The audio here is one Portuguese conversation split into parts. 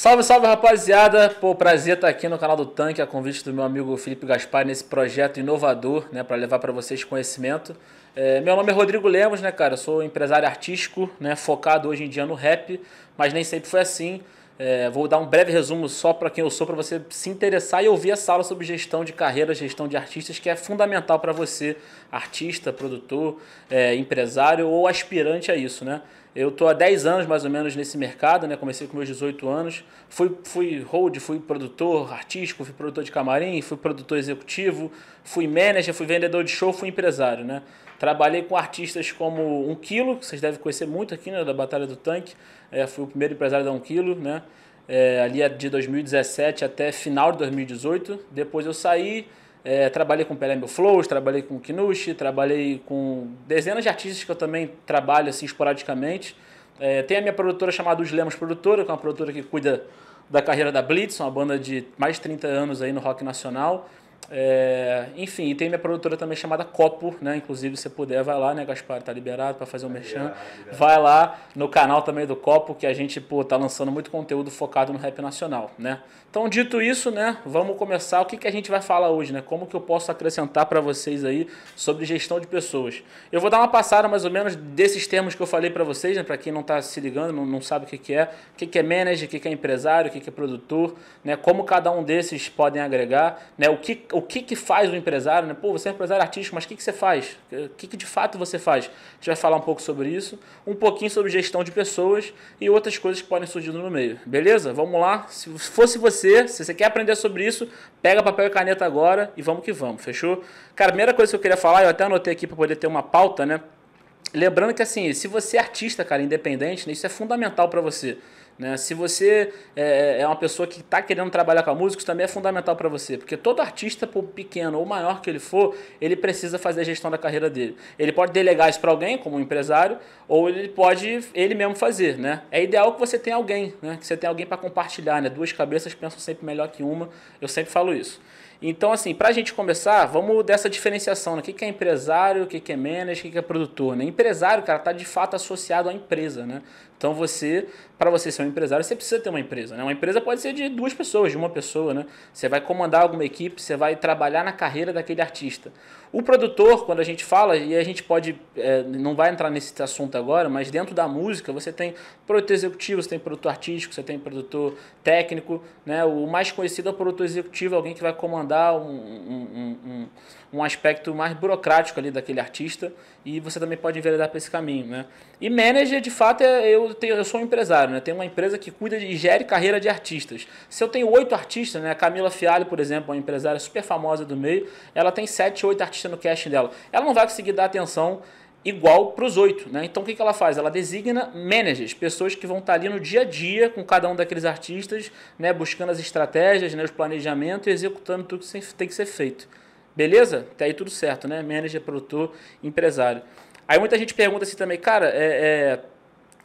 Salve, salve rapaziada! Pô, prazer estar tá aqui no canal do Tanque, a convite do meu amigo Felipe Gaspar nesse projeto inovador, né, para levar para vocês conhecimento. É, meu nome é Rodrigo Lemos, né, cara? Eu sou empresário artístico, né, focado hoje em dia no rap, mas nem sempre foi assim. É, vou dar um breve resumo só para quem eu sou, para você se interessar e ouvir a sala sobre gestão de carreira, gestão de artistas, que é fundamental para você, artista, produtor, é, empresário ou aspirante a isso, né? Eu estou há 10 anos mais ou menos nesse mercado, né? Comecei com meus 18 anos. Fui, fui hold, fui produtor artístico, fui produtor de camarim, fui produtor executivo, fui manager, fui vendedor de show, fui empresário, né? Trabalhei com artistas como Um Quilo, que vocês devem conhecer muito aqui, né, da Batalha do Tanque. É, fui o primeiro empresário da Um Quilo, né? É, ali é de 2017 até final de 2018. Depois eu saí, é, trabalhei com Pelé Meu Flows, trabalhei com Kinushi, trabalhei com dezenas de artistas que eu também trabalho assim esporadicamente. É, tem a minha produtora chamada Os Lemos Produtora, que é uma produtora que cuida da carreira da Blitz, uma banda de mais de 30 anos aí no rock nacional. É, enfim, e tem minha produtora também chamada Copo, né? Inclusive, se você puder, vai lá, né, Gaspar? Tá liberado para fazer o um tá merchan. Tá vai lá no canal também do Copo, que a gente, pô, tá lançando muito conteúdo focado no rap nacional, né? Então, dito isso, né, vamos começar. O que, que a gente vai falar hoje, né? Como que eu posso acrescentar para vocês aí sobre gestão de pessoas? Eu vou dar uma passada mais ou menos desses termos que eu falei para vocês, né? Para quem não tá se ligando, não, não sabe o que, que é, o que, que é manager, o que, que é empresário, o que, que é produtor, né? Como cada um desses podem agregar, né? O que o que, que faz o empresário, né? Pô, você é um empresário artístico, mas o que, que você faz? O que, que de fato você faz? A gente vai falar um pouco sobre isso, um pouquinho sobre gestão de pessoas e outras coisas que podem surgir no meio. Beleza? Vamos lá. Se fosse você, se você quer aprender sobre isso, pega papel e caneta agora e vamos que vamos, fechou? Cara, a primeira coisa que eu queria falar, eu até anotei aqui para poder ter uma pauta, né? Lembrando que assim, se você é artista, cara, independente, né, isso é fundamental para você. Né? Se você é, é, é uma pessoa que está querendo trabalhar com a música, isso também é fundamental para você, porque todo artista, por pequeno ou maior que ele for, ele precisa fazer a gestão da carreira dele. Ele pode delegar isso para alguém, como um empresário, ou ele pode ele mesmo fazer. Né? É ideal que você tenha alguém, né? que você tenha alguém para compartilhar. Né? Duas cabeças pensam sempre melhor que uma, eu sempre falo isso. Então, assim, para a gente começar, vamos dessa diferenciação. Né? O que, é empresário, o que, que é manager, o que, que é produtor? Né? Empresário, cara, tá de fato associado à empresa. Né? Então, você para você ser um empresário, você precisa ter uma empresa. Né? Uma empresa pode ser de duas pessoas, de uma pessoa. Né? Você vai comandar alguma equipe, você vai trabalhar na carreira daquele artista. O produtor, quando a gente fala, e a gente pode, é, não vai entrar nesse assunto agora, mas dentro da música você tem produtor executivo, você tem produtor artístico, você tem produtor técnico. Né? O mais conhecido é o produtor executivo, alguém que vai comandar um, um, um, um aspecto mais burocrático ali daquele artista. E você também pode enveredar para esse caminho. Né? E manager, de fato, é, eu, tenho, eu sou um empresário contrário, né? Tem uma empresa que cuida e gere carreira de artistas. Se eu tenho oito artistas, né? A Camila Fialho, por exemplo, é uma empresária super famosa do meio, ela tem sete, oito artistas no casting dela. Ela não vai conseguir dar atenção igual para os oito. Né? Então o que, que ela faz? Ela designa managers, pessoas que vão estar tá ali no dia a dia com cada um daqueles artistas, né? buscando as estratégias, né? os planejamentos e executando tudo que tem que ser feito. Beleza? Até aí tudo certo, né? Manager, produtor, empresário. Aí muita gente pergunta assim também, cara, é, é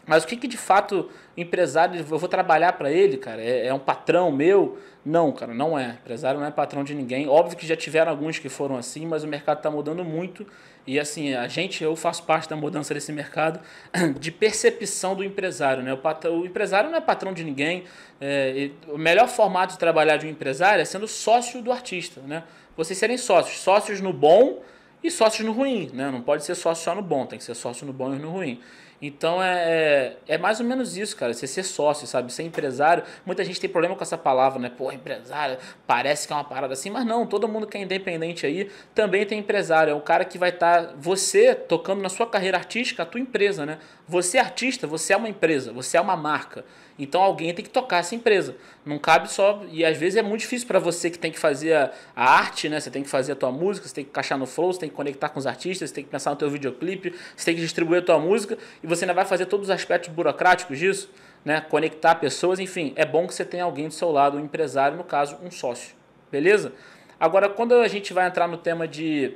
mas o que, que de fato o empresário, eu vou trabalhar para ele, cara? É, é, um patrão meu? Não, cara, não é. empresário não é patrão de ninguém. Óbvio que já tiveram alguns que foram assim, mas o mercado está mudando muito. E assim, a gente, eu faço parte da mudança desse mercado de percepção do empresário. Né? O, patrão, o empresário não é patrão de ninguém. É, o melhor formato de trabalhar de um empresário é sendo sócio do artista. Né? Vocês serem sócios. Sócios no bom e sócios no ruim, né? Não pode ser sócio só no bom, tem que ser sócio no bom e no ruim. Então é, é, é mais ou menos isso, cara. Você ser sócio, sabe? Ser empresário. Muita gente tem problema com essa palavra, né? Pô, empresário, parece que é uma parada assim, mas não. Todo mundo que é independente aí também tem empresário. É o cara que vai estar tá, você tocando na sua carreira artística, a tua empresa, né? Você é artista, você é uma empresa, você é uma marca. Então alguém tem que tocar essa empresa. Não cabe só. E às vezes é muito difícil para você que tem que fazer a, arte, né? Você tem que fazer a tua música, você tem que encaixar no flow, você tem que conectar com os artistas, você tem que pensar no teu videoclipe, você tem que distribuir a tua música e você ainda vai fazer todos os aspectos burocráticos disso, né? Conectar pessoas, enfim. É bom que você tenha alguém do seu lado, um empresário, no caso, um sócio. Beleza? Agora, quando a gente vai entrar no tema de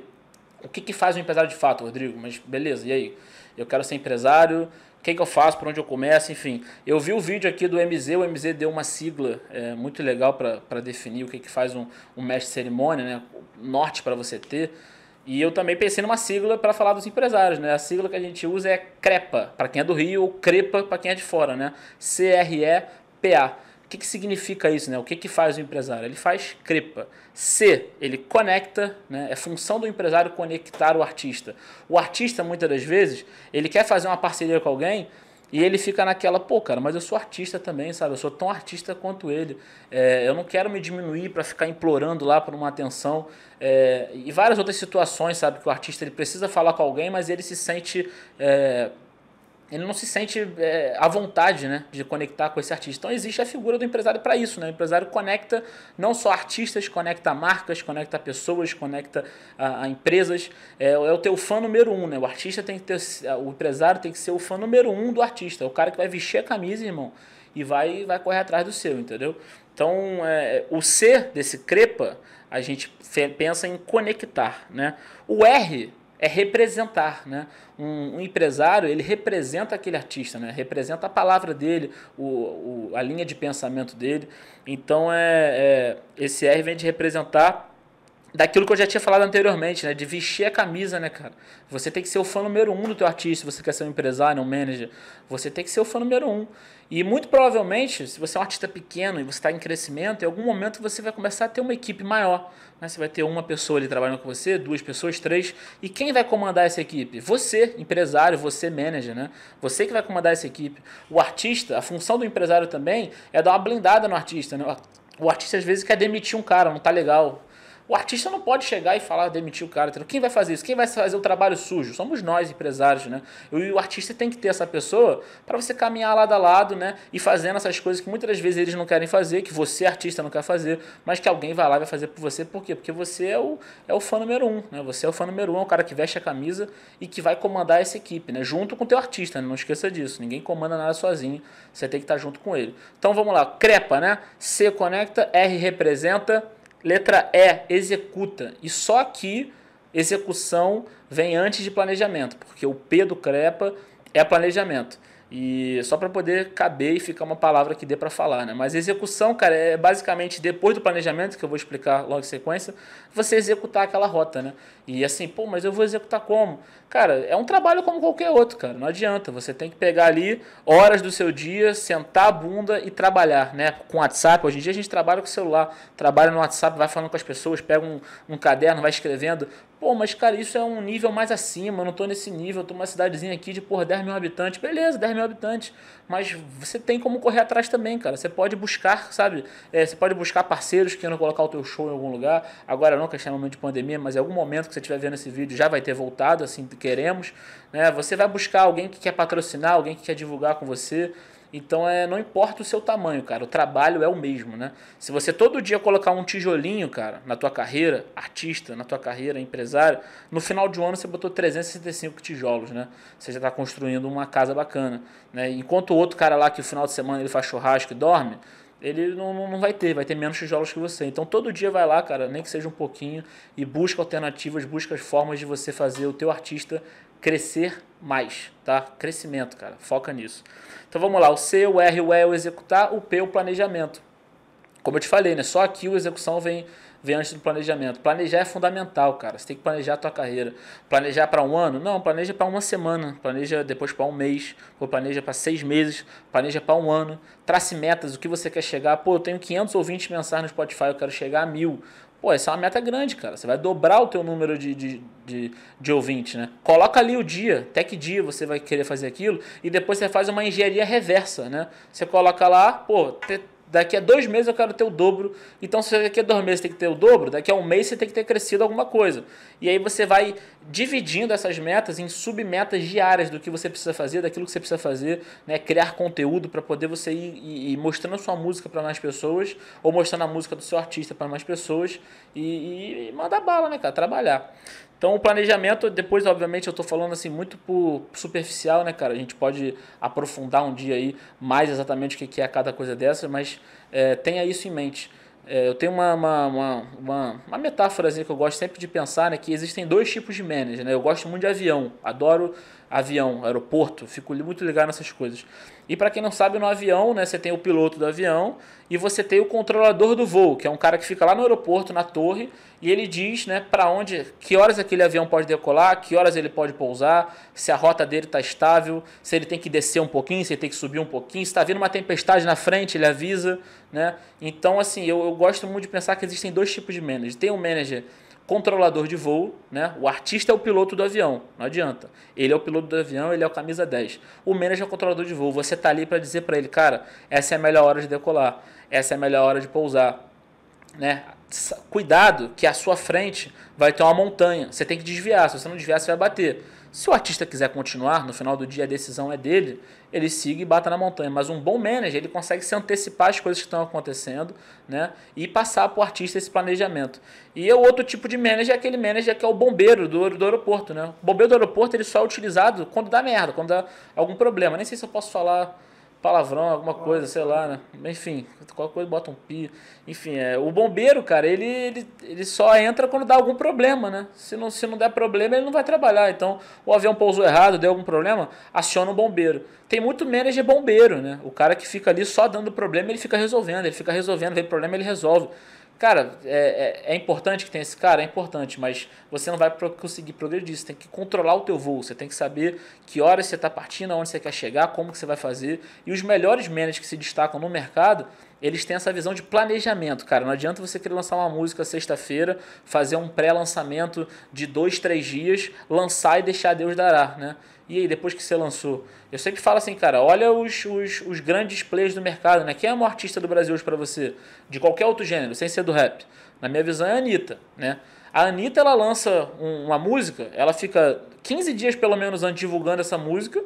o que, que faz um empresário de fato, Rodrigo? Mas beleza, e aí? Eu quero ser empresário, o que, que eu faço, por onde eu começo, enfim. Eu vi o vídeo aqui do MZ, o MZ deu uma sigla é, muito legal para definir o que, que faz um, um mestre de cerimônia, né? O norte para você ter. E eu também pensei numa sigla para falar dos empresários, né? A sigla que a gente usa é CREPA, para quem é do Rio, ou CREPA para quem é de fora, né? C-R-E-P-A. O que, que significa isso? Né? O que, que faz o empresário? Ele faz crepa. C, ele conecta, né? é função do empresário conectar o artista. O artista, muitas das vezes, ele quer fazer uma parceria com alguém, e ele fica naquela, pô, cara, mas eu sou artista também, sabe? Eu sou tão artista quanto ele. É, eu não quero me diminuir para ficar implorando lá por uma atenção. É, e várias outras situações, sabe? Que o artista ele precisa falar com alguém, mas ele se sente. É ele não se sente é, à vontade né, de conectar com esse artista. Então existe a figura do empresário para isso. Né? O empresário conecta não só artistas, conecta marcas, conecta pessoas, conecta a, a empresas. É, é, o teu fã número um. Né? O artista tem que ter. O empresário tem que ser o fã número um do artista. É o cara que vai vestir a camisa, irmão, e vai, vai correr atrás do seu, entendeu? Então é, o C desse crepa, a gente pensa em conectar. Né? O R é representar, né? Um, um, empresário ele representa aquele artista, né? Representa a palavra dele, o, o a linha de pensamento dele. Então é, é esse R vem de representar daquilo que eu já tinha falado anteriormente, né? De vestir a camisa, né, cara? Você tem que ser o fã número um do teu artista, Se você quer ser um empresário, um manager, você tem que ser o fã número um. E muito provavelmente, se você é um artista pequeno e você está em crescimento, em algum momento você vai começar a ter uma equipe maior. Né? Você vai ter uma pessoa ali trabalhando com você, duas pessoas, três. E quem vai comandar essa equipe? Você, empresário, você, manager, né? Você que vai comandar essa equipe. O artista, a função do empresário também é dar uma blindada no artista, né? O artista às vezes quer demitir um cara, não tá legal, o artista não pode chegar e falar, demitir o cara. Quem vai fazer isso? Quem vai fazer o trabalho sujo? Somos nós, empresários, né? E o artista tem que ter essa pessoa para você caminhar lado a lado, né? E fazendo essas coisas que muitas das vezes eles não querem fazer, que você, artista, não quer fazer, mas que alguém vai lá e vai fazer por você. Por quê? Porque você é o, é o fã número um, né? Você é o fã número um, é o cara que veste a camisa e que vai comandar essa equipe, né? Junto com o teu artista, né? não esqueça disso. Ninguém comanda nada sozinho, você tem que estar junto com ele. Então vamos lá, crepa, né? C conecta, R representa Letra E, executa. E só que execução vem antes de planejamento, porque o P do CREPA é planejamento. E só para poder caber e ficar uma palavra que dê para falar, né? Mas execução, cara, é basicamente depois do planejamento, que eu vou explicar logo em sequência, você executar aquela rota, né? E assim, pô, mas eu vou executar como? Cara, é um trabalho como qualquer outro, cara. Não adianta. Você tem que pegar ali horas do seu dia, sentar a bunda e trabalhar, né? Com WhatsApp. Hoje em dia a gente trabalha com o celular, trabalha no WhatsApp, vai falando com as pessoas, pega um, um caderno, vai escrevendo. Pô, mas cara, isso é um nível mais acima. Eu não tô nesse nível. Eu tô numa cidadezinha aqui de, porra, 10 mil habitantes. Beleza, 10 mil habitantes. Mas você tem como correr atrás também, cara. Você pode buscar, sabe? É, você pode buscar parceiros que queiram colocar o teu show em algum lugar. Agora não, que é momento de pandemia, mas em algum momento que você estiver vendo esse vídeo já vai ter voltado, assim, queremos. Né? Você vai buscar alguém que quer patrocinar, alguém que quer divulgar com você. Então é, não importa o seu tamanho, cara, o trabalho é o mesmo, né? Se você todo dia colocar um tijolinho, cara, na tua carreira, artista, na tua carreira, empresário, no final de um ano você botou 365 tijolos, né? Você já está construindo uma casa bacana, né? Enquanto o outro cara lá que no final de semana ele faz churrasco e dorme, ele não, não vai ter, vai ter menos tijolos que você. Então todo dia vai lá, cara, nem que seja um pouquinho, e busca alternativas, busca formas de você fazer o teu artista crescer mais, tá? Crescimento, cara, foca nisso. Então vamos lá, o C, o R, o E, o executar, o P, o planejamento. Como eu te falei, né? Só aqui o execução vem vem antes do planejamento. Planejar é fundamental, cara. Você tem que planejar a tua carreira. Planejar para um ano? Não, planeja para uma semana, planeja depois para um mês, ou planeja para seis meses, planeja para um ano. Trace metas, o que você quer chegar. Pô, eu tenho 500 ouvintes mensais no Spotify, eu quero chegar a mil. Pô, essa é uma meta grande, cara. Você vai dobrar o teu número de, de, de, de ouvintes, né? Coloca ali o dia, até que dia você vai querer fazer aquilo, e depois você faz uma engenharia reversa, né? Você coloca lá, pô, daqui a dois meses eu quero ter o dobro. Então, se daqui a dois meses tem que ter o dobro, daqui a um mês você tem que ter crescido alguma coisa. E aí você vai dividindo essas metas em submetas diárias do que você precisa fazer, daquilo que você precisa fazer, né? criar conteúdo para poder você ir, ir, ir, mostrando a sua música para mais pessoas, ou mostrando a música do seu artista para mais pessoas, e, e, e mandar bala, né, cara? Trabalhar. Então o planejamento, depois, obviamente, eu estou falando assim muito por superficial, né, cara? A gente pode aprofundar um dia aí mais exatamente o que é cada coisa dessa, mas é, tenha isso em mente. É, eu tenho uma, uma, uma, uma, uma metáfora que eu gosto sempre de pensar, né? Que existem dois tipos de manager, né? Eu gosto muito de avião, adoro avião, aeroporto, fico muito ligado nessas coisas. E para quem não sabe, no avião, né, você tem o piloto do avião e você tem o controlador do voo, que é um cara que fica lá no aeroporto, na torre, e ele diz, né, para onde, que horas aquele avião pode decolar, que horas ele pode pousar, se a rota dele está estável, se ele tem que descer um pouquinho, se ele tem que subir um pouquinho, se está vindo uma tempestade na frente, ele avisa, né? Então, assim, eu, eu gosto muito de pensar que existem dois tipos de manager. Tem um manager controlador de voo, né? O artista é o piloto do avião, não adianta. Ele é o piloto do avião, ele é o camisa 10. O manager é o controlador de voo. Você tá ali para dizer para ele, cara, essa é a melhor hora de decolar, essa é a melhor hora de pousar, né? Cuidado que à sua frente vai ter uma montanha. Você tem que desviar, se você não desviar, você vai bater. Se o artista quiser continuar, no final do dia a decisão é dele, ele siga e bata na montanha. Mas um bom manager, ele consegue se antecipar às coisas que estão acontecendo né? e passar para o artista esse planejamento. E o é outro tipo de manager é aquele manager que é o bombeiro do, do aeroporto. Né? O bombeiro do aeroporto ele só é utilizado quando dá merda, quando dá algum problema. Nem sei se eu posso falar palavrão, alguma coisa, sei lá, né? Enfim, qualquer coisa bota um pi. Enfim, é, o bombeiro, cara, ele, ele, ele só entra quando dá algum problema, né? Se não, se não der problema, ele não vai trabalhar. Então, o avião pousou errado, deu algum problema, aciona o bombeiro. Tem muito manager bombeiro, né? O cara que fica ali só dando problema, ele fica resolvendo, ele fica resolvendo, vem problema, ele resolve. Cara, é, é, é, importante que tenha esse cara? É importante, mas você não vai conseguir progredir. Você tem que controlar o teu voo. Você tem que saber que horas você está partindo, aonde você quer chegar, como que você vai fazer. E os melhores managers que se destacam no mercado eles têm essa visão de planejamento, cara. Não adianta você querer lançar uma música sexta-feira, fazer um pré-lançamento de dois, três dias, lançar e deixar Deus dará, né? E aí, depois que você lançou? Eu sempre falo assim, cara, olha os, os, os grandes players do mercado, né? Quem é o maior artista do Brasil hoje pra você? De qualquer outro gênero, sem ser do rap. Na minha visão é a Anitta, né? A Anitta, ela lança um, uma música, ela fica 15 dias pelo menos antes divulgando essa música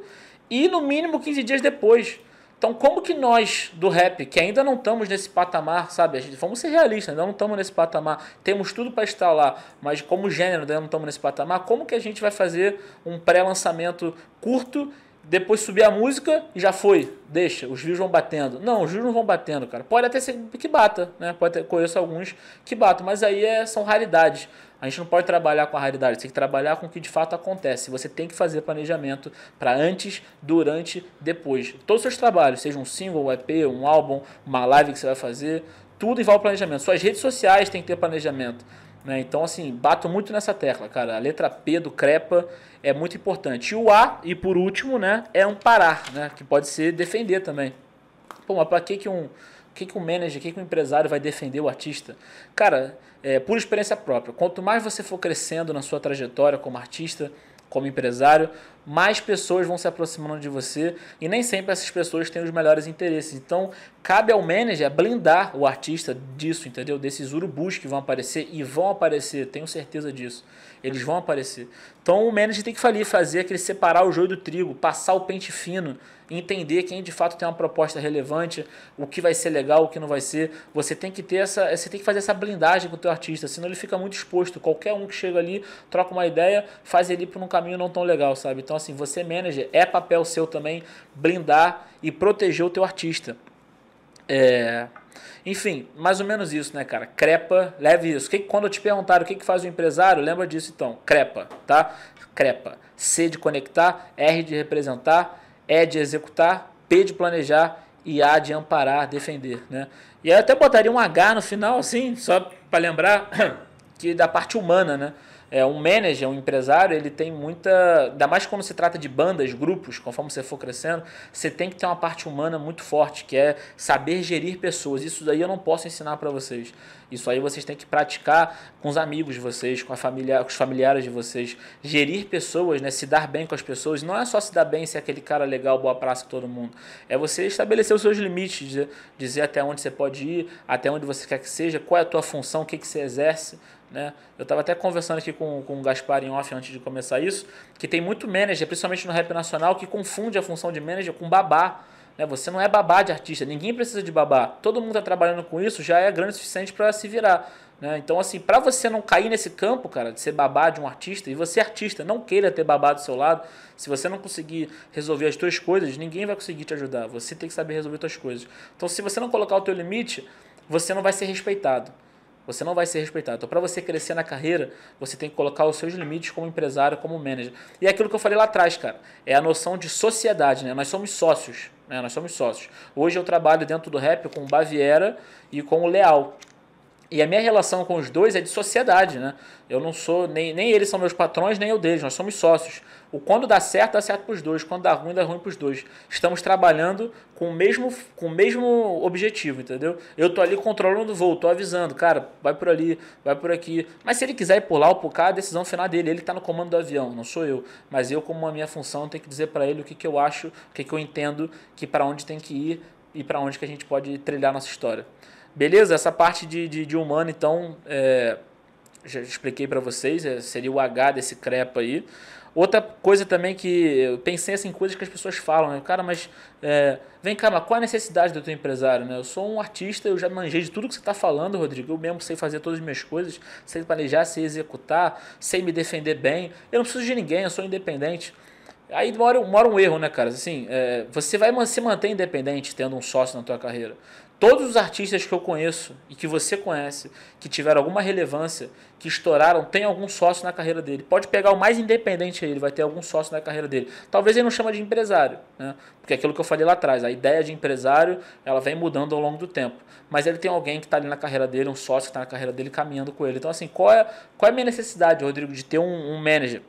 e no mínimo 15 dias depois então, como que nós do rap, que ainda não estamos nesse patamar, sabe? A gente, vamos ser realistas, ainda não estamos nesse patamar. Temos tudo para estar lá, mas como gênero ainda não estamos nesse patamar. Como que a gente vai fazer um pré-lançamento curto, depois subir a música e já foi? Deixa, os views vão batendo. Não, os views não vão batendo, cara. Pode até ser que bata, né? Pode ter, conheço alguns que batam, mas aí é, são raridades. A gente não pode trabalhar com a raridade, você tem que trabalhar com o que de fato acontece. Você tem que fazer planejamento para antes, durante, depois. Todos os seus trabalhos, seja um single, um EP, um álbum, uma live que você vai fazer, tudo envolve planejamento. Suas redes sociais têm que ter planejamento. Né? Então, assim, bato muito nessa tecla, cara. A letra P do Crepa é muito importante. E o A, e por último, né, é um parar, né? Que pode ser defender também. Pô, mas pra que, que um. Que, que um manager, que, que um empresário vai defender o artista? Cara, é, por experiência própria, quanto mais você for crescendo na sua trajetória como artista, como empresário, mais pessoas vão se aproximando de você e nem sempre essas pessoas têm os melhores interesses. Então, cabe ao manager blindar o artista disso, entendeu? Desses urubus que vão aparecer e vão aparecer, tenho certeza disso. Eles vão aparecer. Então, o manager tem que falir, fazer aquele separar o joio do trigo, passar o pente fino, entender quem de fato tem uma proposta relevante, o que vai ser legal, o que não vai ser. Você tem que ter essa, você tem que fazer essa blindagem com o teu artista, senão ele fica muito exposto. Qualquer um que chega ali, troca uma ideia, faz ele ir por um caminho não tão legal, sabe? Então, então, assim, você manager, é papel seu também blindar e proteger o teu artista. É... Enfim, mais ou menos isso, né, cara? Crepa, leve isso. Que, quando eu te perguntar o que, que faz o empresário, lembra disso então. Crepa, tá? Crepa. C de conectar, R de representar, E de executar, P de planejar e A de amparar, defender, né? E aí eu até botaria um H no final, assim, só para lembrar que da parte humana, né? é, um manager, um empresário, ele tem muita. Ainda mais quando se trata de bandas, grupos, conforme você for crescendo, você tem que ter uma parte humana muito forte, que é saber gerir pessoas. Isso daí eu não posso ensinar para vocês. Isso aí vocês têm que praticar com os amigos de vocês, com, a família, com os familiares de vocês. Gerir pessoas, né? se dar bem com as pessoas. Não é só se dar bem ser aquele cara legal, boa praça com todo mundo. É você estabelecer os seus limites, dizer, dizer até onde você pode ir, até onde você quer que seja, qual é a tua função, o que, que você exerce. Né? Eu estava até conversando aqui com, com o Gaspar em off antes de começar isso, que tem muito manager, principalmente no rap nacional, que confunde a função de manager com babá. Né? Você não é babá de artista, ninguém precisa de babá. Todo mundo está trabalhando com isso, já é grande o suficiente para se virar. Né? Então, assim, para você não cair nesse campo, cara, de ser babá de um artista, e você é artista, não queira ter babá do seu lado, se você não conseguir resolver as suas coisas, ninguém vai conseguir te ajudar. Você tem que saber resolver as suas coisas. Então, se você não colocar o teu limite, você não vai ser respeitado. Você não vai ser respeitado. Então, para você crescer na carreira, você tem que colocar os seus limites como empresário, como manager. E é aquilo que eu falei lá atrás, cara, é a noção de sociedade, né? Nós somos sócios, né? Nós somos sócios. Hoje eu trabalho dentro do rap com o Baviera e com o Leal, e a minha relação com os dois é de sociedade, né? Eu não sou, nem, nem eles são meus patrões, nem eu deles, nós somos sócios. O quando dá certo, dá certo para os dois, quando dá ruim, dá ruim para os dois. Estamos trabalhando com o, mesmo, com o mesmo objetivo, entendeu? Eu tô ali controlando o voo, tô avisando, cara, vai por ali, vai por aqui. Mas se ele quiser ir por lá ou por cá, a decisão final é dele, ele está no comando do avião, não sou eu. Mas eu, como a minha função, tenho que dizer para ele o que, que eu acho, o que, que eu entendo, que para onde tem que ir e para onde que a gente pode trilhar nossa história. Beleza? Essa parte de, de, de humano, então, é, já expliquei para vocês, é, seria o H desse crepa aí. Outra coisa também que eu pensei assim, coisas que as pessoas falam, né? Cara, mas é, vem cá, mas qual é a necessidade do teu empresário, né? Eu sou um artista, eu já manjei de tudo que você está falando, Rodrigo. Eu mesmo sei fazer todas as minhas coisas, sei planejar, sei executar, sei me defender bem. Eu não preciso de ninguém, eu sou independente. Aí mora, mora um erro, né, cara? Assim, é, você vai se manter independente tendo um sócio na tua carreira. Todos os artistas que eu conheço e que você conhece, que tiveram alguma relevância, que estouraram, tem algum sócio na carreira dele. Pode pegar o mais independente aí, ele vai ter algum sócio na carreira dele. Talvez ele não chama de empresário, né? Porque é aquilo que eu falei lá atrás, a ideia de empresário, ela vem mudando ao longo do tempo. Mas ele tem alguém que está ali na carreira dele, um sócio que está na carreira dele, caminhando com ele. Então, assim, qual é, qual é a minha necessidade, Rodrigo, de ter um, um manager?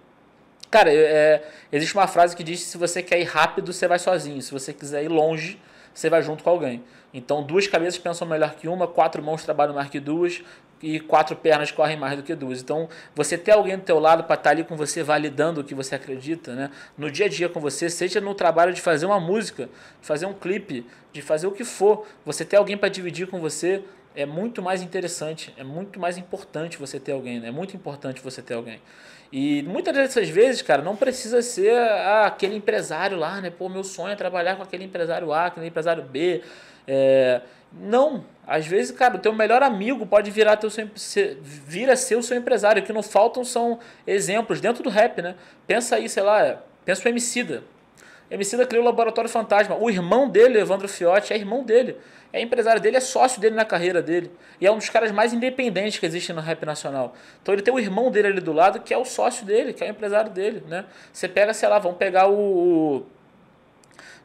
Cara, é, existe uma frase que diz que se você quer ir rápido, você vai sozinho. Se você quiser ir longe, você vai junto com alguém. Então, duas cabeças pensam melhor que uma, quatro mãos trabalham mais que duas e quatro pernas correm mais do que duas. Então, você ter alguém do teu lado para estar tá ali com você validando o que você acredita, né? No dia a dia com você, seja no trabalho de fazer uma música, de fazer um clipe, de fazer o que for, você ter alguém para dividir com você é muito mais interessante, é muito mais importante você ter alguém, né? é muito importante você ter alguém. E muitas dessas vezes, cara, não precisa ser ah, aquele empresário lá, né? Pô, meu sonho é trabalhar com aquele empresário A, aquele empresário B. É... Não, às vezes, cara, o teu melhor amigo pode virar teu ser, ser o seu empresário. O que não faltam são exemplos dentro do rap, né? Pensa aí, sei lá, pensa o Emicida. MC da criou o Laboratório Fantasma. O irmão dele, Evandro Fiotti, é irmão dele. É empresário dele, é sócio dele na carreira dele. E é um dos caras mais independentes que existe no rap nacional. Então ele tem o irmão dele ali do lado, que é o sócio dele, que é o empresário dele, né? Você pega, sei lá, vamos pegar o... o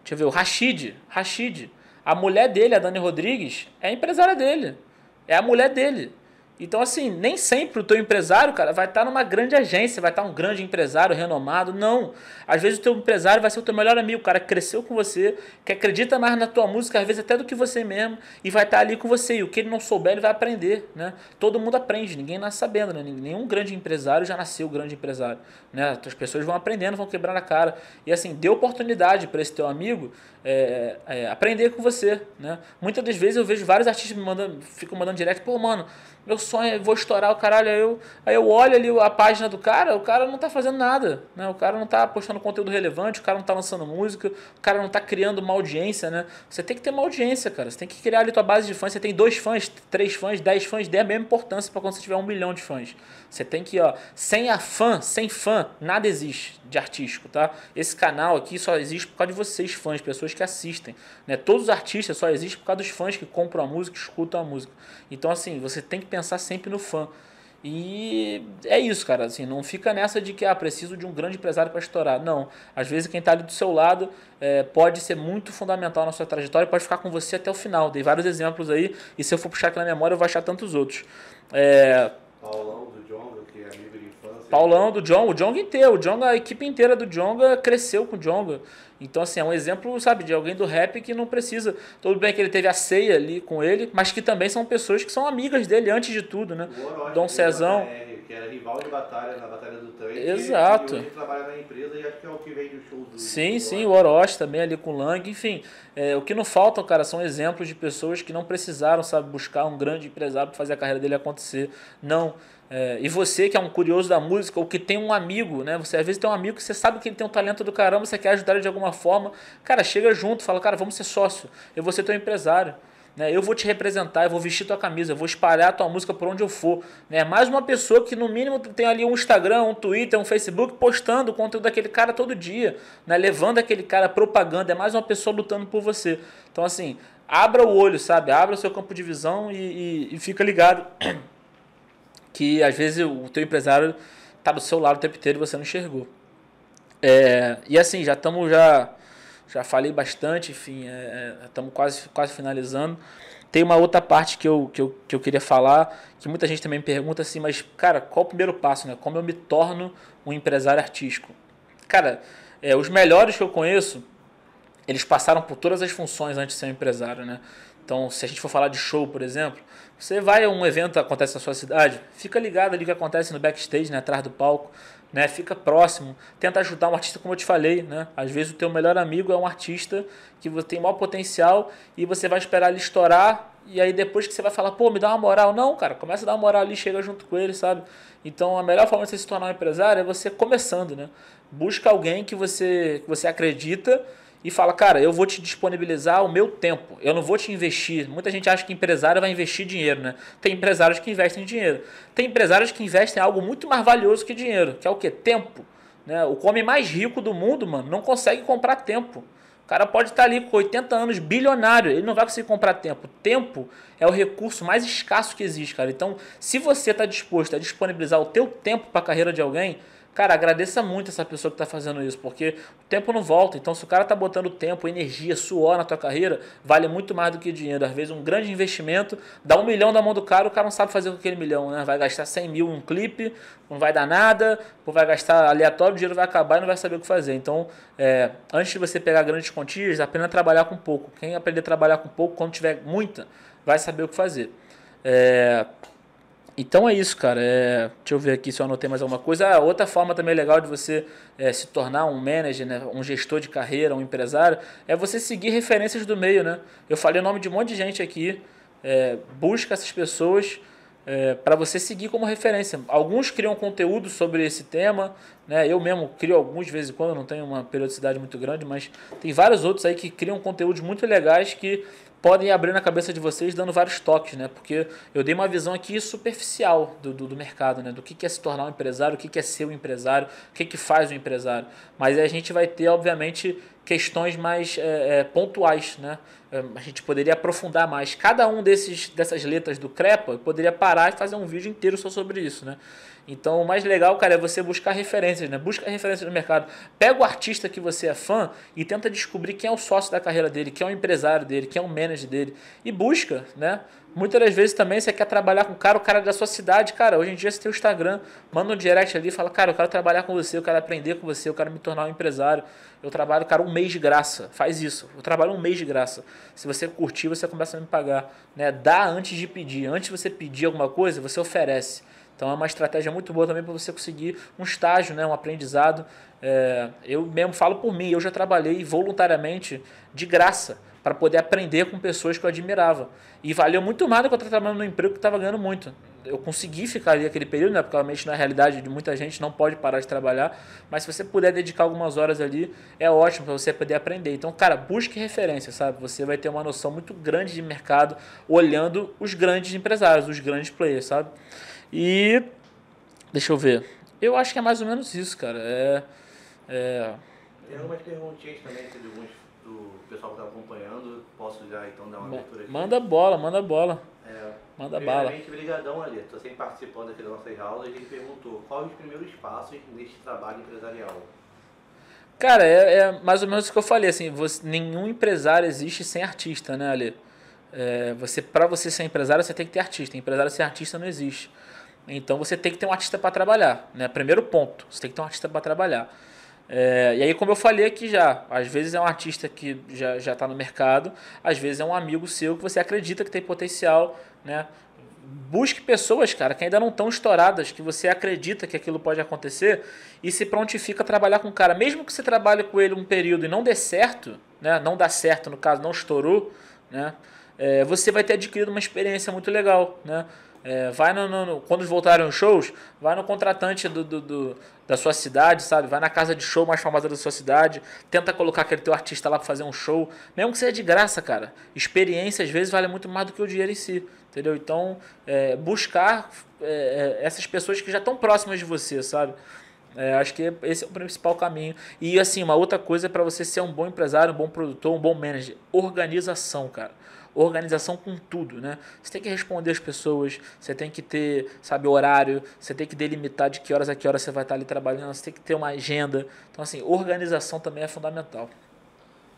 deixa eu ver, o Rashid. Rashid. A mulher dele, a Dani Rodrigues, é empresária dele. É a mulher dele. Então, assim, nem sempre o teu empresário, cara, vai estar tá numa grande agência, vai estar tá um grande empresário renomado. Não. Às vezes o teu empresário vai ser o teu melhor amigo, o cara que cresceu com você, que acredita mais na tua música, às vezes até do que você mesmo, e vai estar tá ali com você. E o que ele não souber, ele vai aprender, né? Todo mundo aprende, ninguém nasce sabendo, né? Nenhum grande empresário já nasceu grande empresário, né? As pessoas vão aprendendo, vão quebrar a cara. E, assim, dê oportunidade para esse teu amigo é, é, aprender com você, né? Muitas das vezes eu vejo vários artistas me mandando, ficam mandando direto, pô, mano meu sonho, é, vou estourar o caralho. Aí eu, aí eu olho ali a página do cara, o cara não tá fazendo nada, né? O cara não tá postando conteúdo relevante, o cara não tá lançando música, o cara não tá criando uma audiência, né? Você tem que ter uma audiência, cara. Você tem que criar ali tua base de fãs. Você tem dois fãs, três fãs, dez fãs, dê a mesma importância para quando você tiver um milhão de fãs. Você tem que, ó, sem a fã, sem fã, nada existe de artístico, tá? Esse canal aqui só existe por causa de vocês, fãs, pessoas que assistem, né? Todos os artistas só existem por causa dos fãs que compram a música, escutam a música. Então, assim, você tem que pensar sempre no fã. E é isso, cara, assim, não fica nessa de que, ah, preciso de um grande empresário para estourar. Não, às vezes quem está ali do seu lado é, pode ser muito fundamental na sua trajetória e pode ficar com você até o final. Dei vários exemplos aí e se eu for puxar aqui na memória eu vou achar tantos outros. É... Paulão Paulão do Jonga, o Jong inteiro, o Jonga, a equipe inteira do Jong cresceu com o Jong. Então, assim, é um exemplo, sabe, de alguém do rap que não precisa. Tudo bem que ele teve a ceia ali com ele, mas que também são pessoas que são amigas dele antes de tudo, né? O Orochi, Dom Cezão. que era rival de batalha na Batalha do Tanque. Exato. E, trabalha na empresa e acho que é o que vende do show do. Sim, do sim, o Orochi também ali com o Lang. Enfim, é, o que não falta, cara, são exemplos de pessoas que não precisaram, sabe, buscar um grande empresário para fazer a carreira dele acontecer. Não. É, e você que é um curioso da música ou que tem um amigo, né? Você às vezes tem um amigo que você sabe que ele tem um talento do caramba, você quer ajudar ele de alguma forma. Cara, chega junto, fala, cara, vamos ser sócio. Eu vou ser teu empresário. Né? Eu vou te representar, eu vou vestir tua camisa, eu vou espalhar tua música por onde eu for. Né? Mais uma pessoa que no mínimo tem ali um Instagram, um Twitter, um Facebook postando o conteúdo daquele cara todo dia, né? levando aquele cara propaganda. É mais uma pessoa lutando por você. Então assim, abra o olho, sabe? Abra o seu campo de visão e, e, e fica ligado. que às vezes o teu empresário está do seu lado o tempo inteiro e você não enxergou. É, e assim, já estamos já já falei bastante, enfim, estamos é, é quase, quase finalizando. Tem uma outra parte que eu, que, eu, que eu queria falar, que muita gente também me pergunta assim, mas, cara, qual o primeiro passo, né? Como eu me torno um empresário artístico? Cara, é, os melhores que eu conheço, eles passaram por todas as funções antes de ser um empresário, né? Então, se a gente for falar de show, por exemplo, você vai a um evento que acontece na sua cidade, fica ligado ali o que acontece no backstage, né, atrás do palco, né, fica próximo, tenta ajudar um artista como eu te falei, né? Às vezes o teu melhor amigo é um artista que tem maior potencial e você vai esperar ele estourar e aí depois que você vai falar, pô, me dá uma moral. Não, cara, começa a dar uma moral ali, chega junto com ele, sabe? Então a melhor forma de você se tornar um empresário é você começando, né? Busca alguém que você, que você acredita e fala, cara, eu vou te disponibilizar o meu tempo, eu não vou te investir. Muita gente acha que empresário vai investir dinheiro, né? Tem empresários que investem dinheiro. Tem empresários que investem algo muito mais valioso que dinheiro, que é o que? Tempo. Né? O homem mais rico do mundo, mano, não consegue comprar tempo. O cara pode estar tá ali com 80 anos, bilionário, ele não vai conseguir comprar tempo. Tempo é o recurso mais escasso que existe, cara. Então, se você está disposto a disponibilizar o teu tempo para a carreira de alguém, Cara, agradeça muito essa pessoa que está fazendo isso, porque o tempo não volta. Então, se o cara está botando tempo, energia, suor na tua carreira, vale muito mais do que dinheiro. Às vezes, um grande investimento dá um milhão da mão do cara, o cara não sabe fazer com aquele milhão, né? Vai gastar 100 mil um clipe, não vai dar nada, ou vai gastar aleatório, o dinheiro vai acabar e não vai saber o que fazer. Então, é, antes de você pegar grandes quantias, apenas trabalhar com pouco. Quem aprender a trabalhar com pouco, quando tiver muita, vai saber o que fazer. É, então é isso, cara. É, deixa eu ver aqui se eu anotei mais alguma coisa. Ah, outra forma também legal de você é, se tornar um manager, né? um gestor de carreira, um empresário, é você seguir referências do meio, né? Eu falei o nome de um monte de gente aqui. É, busca essas pessoas é, para você seguir como referência. Alguns criam conteúdo sobre esse tema, né? eu mesmo crio alguns de vez em quando, não tenho uma periodicidade muito grande, mas tem vários outros aí que criam conteúdos muito legais que podem abrir na cabeça de vocês dando vários toques, né? Porque eu dei uma visão aqui superficial do, do, do mercado, né? Do que, que é se tornar um empresário, o que, que é ser um empresário, o que, que faz um empresário. Mas a gente vai ter, obviamente, questões mais é, é, pontuais, né? É, a gente poderia aprofundar mais. Cada um desses dessas letras do Crepa, eu poderia parar e fazer um vídeo inteiro só sobre isso, né? Então, o mais legal, cara, é você buscar referências, né? Busca referências no mercado. Pega o artista que você é fã e tenta descobrir quem é o sócio da carreira dele, quem é o empresário dele, quem é o manager dele. E busca, né? Muitas das vezes também você quer trabalhar com o cara, o cara é da sua cidade. Cara, hoje em dia você tem o Instagram, manda um direct ali e fala, cara, eu quero trabalhar com você, eu quero aprender com você, eu quero me tornar um empresário. Eu trabalho, cara, um mês de graça. Faz isso. Eu trabalho um mês de graça. Se você curtir, você começa a me pagar. Né? Dá antes de pedir. Antes de você pedir alguma coisa, você oferece. Então é uma estratégia muito boa também para você conseguir um estágio, né, um aprendizado. É, eu mesmo falo por mim, eu já trabalhei voluntariamente de graça para poder aprender com pessoas que eu admirava. E valeu muito mais do que eu estava trabalhando no emprego que estava ganhando muito. Eu consegui ficar ali aquele período, né? Porque realmente na realidade de muita gente não pode parar de trabalhar. Mas se você puder dedicar algumas horas ali, é ótimo para você poder aprender. Então, cara, busque referência, sabe? Você vai ter uma noção muito grande de mercado olhando os grandes empresários, os grandes players, sabe? E. Deixa eu ver. Eu acho que é mais ou menos isso, cara. É. é... Tem algumas perguntinhas também que do, do pessoal que tá acompanhando. Posso já então dar uma leitura aqui? Manda bola, manda bola. É, manda bala. Obrigadão, Alê. Tô sempre participando aqui das nossas aulas. Ele perguntou quais os primeiros passos neste trabalho empresarial. Cara, é, é, mais ou menos o que eu falei, assim, você, nenhum empresário existe sem artista, né, Ale? É, você, para você ser empresário, você tem que ter artista. Empresário sem artista não existe. Então você tem que ter um artista para trabalhar, né? Primeiro ponto, você tem que ter um artista para trabalhar. É, e aí, como eu falei aqui já, às vezes é um artista que já já está no mercado, às vezes é um amigo seu que você acredita que tem potencial, né? Busque pessoas, cara, que ainda não estão estouradas, que você acredita que aquilo pode acontecer e se prontifica a trabalhar com o cara. Mesmo que você trabalhe com ele um período e não dê certo, né? Não dá certo, no caso, não estourou, né? É, você vai ter adquirido uma experiência muito legal, né? É, vai no, no, no, quando voltarem os shows, vai no contratante do, do, do, da sua cidade, sabe? Vai na casa de show mais famosa da sua cidade, tenta colocar aquele teu artista lá para fazer um show, mesmo que seja de graça, cara. Experiência às vezes vale muito mais do que o dinheiro em si, entendeu? Então, é, buscar é, é essas pessoas que já estão próximas de você, sabe? É, acho que esse é o principal caminho. E assim, uma outra coisa é para você ser um bom empresário, um bom produtor, um bom manager, organização, cara organização com tudo, né? Você tem que responder as pessoas, você tem que ter, sabe, horário, você tem que delimitar de que horas a que horas você vai estar ali trabalhando, você tem que ter uma agenda. Então, assim, organização também é fundamental.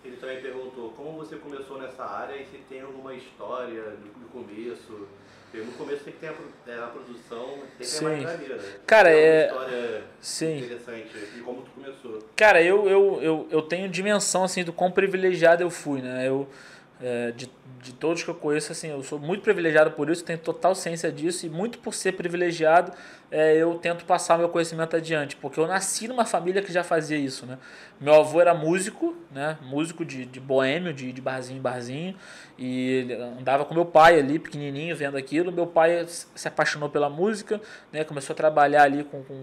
Ele também perguntou como você começou nessa área e se tem alguma história do começo. Porque no começo tem que ter a, é, produção, tem que ter uma marcaria, né? Cara, é. História Sim. interessante e como tu começou. Cara, eu, eu, eu, eu tenho dimensão assim do quão privilegiado eu fui, né? Eu é, de, de todos que eu conheço, assim, eu sou muito privilegiado por isso, tenho total ciência disso, e muito por ser privilegiado, é, eu tento passar meu conhecimento adiante, porque eu nasci numa família que já fazia isso, né? Meu avô era músico, né? Músico de, de boêmio, de, de barzinho em barzinho, e andava com meu pai ali, pequenininho, vendo aquilo. Meu pai se apaixonou pela música, né? Começou a trabalhar ali com, com,